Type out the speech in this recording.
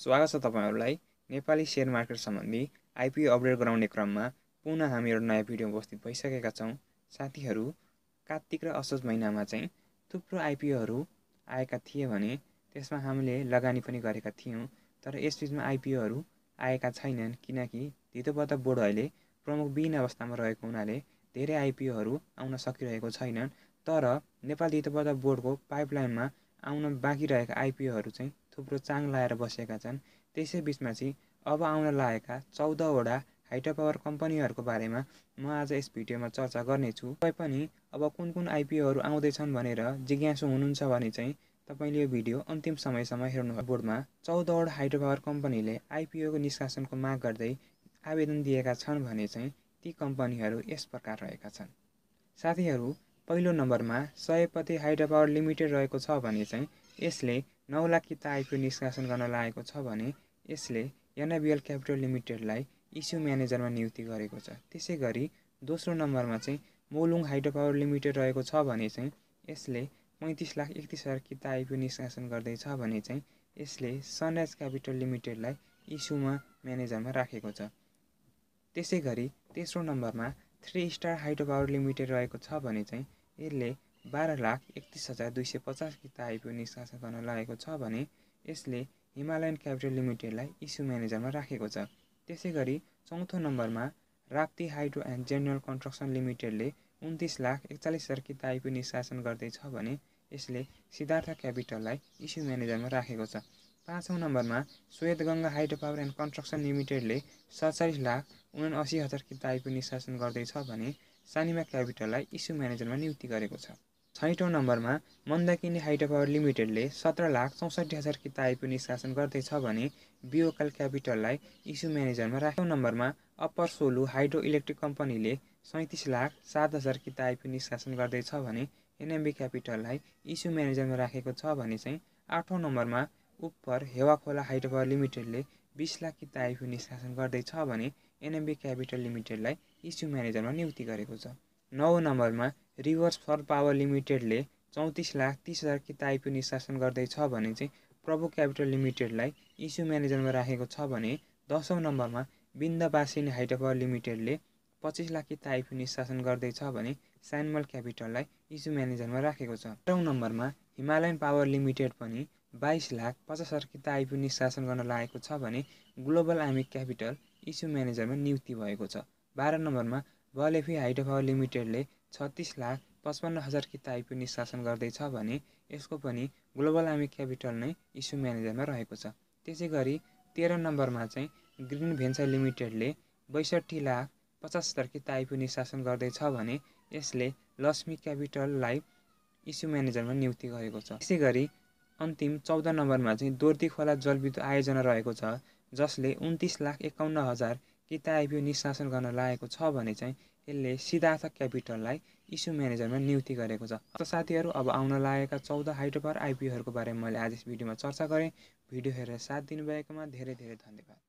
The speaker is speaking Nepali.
स्वागत छ तपाईँहरूलाई नेपाली सेयर मार्केट सम्बन्धी आइपिओ अपडेट गराउने क्रममा पुनः हामी एउटा नयाँ भिडियो उपस्थित भइसकेका छौँ साथीहरू कार्तिक र असोज महिनामा चाहिँ थुप्रो आइपिओहरू आएका थिए भने त्यसमा हामीले लगानी पनि गरेका थियौँ तर यसबिचमा आइपिओहरू आएका छैनन् किनकि धितोबद्ध बोर्ड अहिले प्रमुख विहीन अवस्थामा रहेको हुनाले धेरै आइपिओहरू आउन सकिरहेको छैनन् तर नेपाल धितोबद्ध बोर्डको पाइपलाइनमा आउन बाँकी रहेका आइपिओहरू चाहिँ थुप्रो चाङ लाएर बसेका छन् त्यसै बिचमा चाहिँ अब आउन लागेका चौधवटा हाइड्रो पावर कम्पनीहरूको बारेमा म आज यस भिडियोमा चर्चा गर्नेछु तपाईँ पनि अब कुन कुन आइपिओहरू आउँदैछन् भनेर जिज्ञासु हुनुहुन्छ भने चाहिँ तपाईँले यो भिडियो अन्तिम समयसम्म हेर्नु बोर्डमा चौधवटा हाइड्रो पावर कम्पनीले आइपिओको निष्कासनको माग गर्दै आवेदन दिएका छन् भने चाहिँ ती कम्पनीहरू यस प्रकार रहेका छन् साथीहरू पहिलो नम्बरमा सयपति हाइड्रो पावर लिमिटेड रहेको छ भने चाहिँ यसले नौ लाख किता आइपिओ निष्कासन गर्न लागेको छ भने यसले एनआइबिएल क्यापिटल लिमिटेडलाई इस्यु म्यानेजरमा नियुक्ति गरेको छ त्यसै गरी दोस्रो नम्बरमा चाहिँ मोलुङ हाइड्रो पावर लिमिटेड रहेको छ भने चाहिँ यसले पैँतिस लाख एकतिस हजार किता आइपिओ निष्कासन गर्दैछ भने चाहिँ यसले सनराइज क्यापिटल लिमिटेडलाई इस्युमा म्यानेजरमा राखेको छ त्यसै गरी तेस्रो नम्बरमा three star hydro power limited रहेको छ भने चाहिँ यसले बाह्र लाख एकतिस हजार दुई सय पचास किता आइपिओ निष्कासन गर्न लागेको छ भने यसले हिमालयन क्यापिटल लिमिटेडलाई इस्यु म्यानेजरमा राखेको छ त्यसै गरी चौथो नम्बरमा Rapti hydro and general construction लिमिटेडले उन्तिस लाख एकचालिस हजार किता आइपिओ निष्कासन गर्दैछ भने यसले सिद्धार्थ क्यापिटललाई इस्यु म्यानेजरमा राखेको छ पाँचौँ नम्बरमा Ganga hydro power and construction लिमिटेडले सत्तालिस लाख उनासी हजार किता आइपिओ निष्कासन गर्दैछ भने सानिमा क्यापिटललाई इस्यु म्यानेजरमा नियुक्ति गरेको छ छैटौँ नम्बरमा मन्दाकिनी हाइड्रो पावर लिमिटेडले सत्र लाख चौसठी हजार कितायको निष्कासन गर्दैछ भने बिओकल क्यापिटललाई इस्यु म्यानेजरमा राख्यौँ नम्बरमा अप्पर सोलु हाइड्रो इलेक्ट्रिक कम्पनीले सैँतिस लाख सात हजार कितायको निष्कासन गर्दैछ भने एनएमबी क्यापिटललाई इस्यु म्यानेजरमा राखेको छ भने चाहिँ आठौँ नम्बरमा उपर हेवाखोला हाइड्रो पावर लिमिटेडले बिस लाख कितायको निष्कासन गर्दैछ भने एनएमबी क्यापिटल लिमिटेडलाई इस्यु म्यानेजरमा नियुक्ति गरेको छ नौ नम्बरमा रिभर्स फर पावर लिमिटेडले चौतिस लाख तिस हजार कितायपी निष्कासन गर्दैछ भने चाहिँ प्रभु क्यापिटल लिमिटेडलाई इस्यु म्यानेजरमा राखेको छ भने दसौँ नम्बरमा बिन्दबासिनी हाइड्रो पावर लिमिटेडले पच्चिस लाख कितायपी निष्कासन गर्दैछ भने सानमल क्यापिटललाई इस्यु म्यानेजरमा राखेको छ अठौँ नम्बरमा हिमालयन पावर लिमिटेड पनि बाइस लाख पचास हजार किता आइपी निष्कासन गर्न लागेको छ भने ग्लोबल आमिक क्यापिटल इस्यु म्यानेजरमा नियुक्ति भएको छ बाह्र नम्बरमा वालेफी हाइट पावर लिमिटेडले छत्तिस लाख पचपन्न हजार किताबको निष्कासन गर्दैछ भने यसको पनि ग्लोबल आर्मी क्यापिटल नै इस्यु म्यानेजरमा रहेको छ त्यसै गरी तेह्र नम्बरमा चाहिँ ग्रिन भेन्चर लिमिटेडले बैसठी लाख पचास हजार किताबको निष्कासन गर्दैछ भने यसले लक्ष्मी क्यापिटललाई इस्यु म्यानेजरमा नियुक्ति गरेको छ त्यसै गरी अन्तिम चौध नम्बरमा चाहिँ दोर्ती खोला जलविद्युत आयोजना रहेको छ जसले उन्तिस लाख एकाउन्न हजार केटा आइपिओ निष्कासन गर्न लागेको छ भने चाहिँ यसले सिद्धार्थ क्यापिटललाई इस्यु म्यानेजरमा नियुक्ति गरेको छ त साथीहरू अब आउन लागेका चौध हाइड्रोपावर आइपिओहरूको बारेमा मैले आज यस भिडियोमा चर्चा गरेँ भिडियो हेरेर साथ दिनुभएकोमा धेरै धेरै धन्यवाद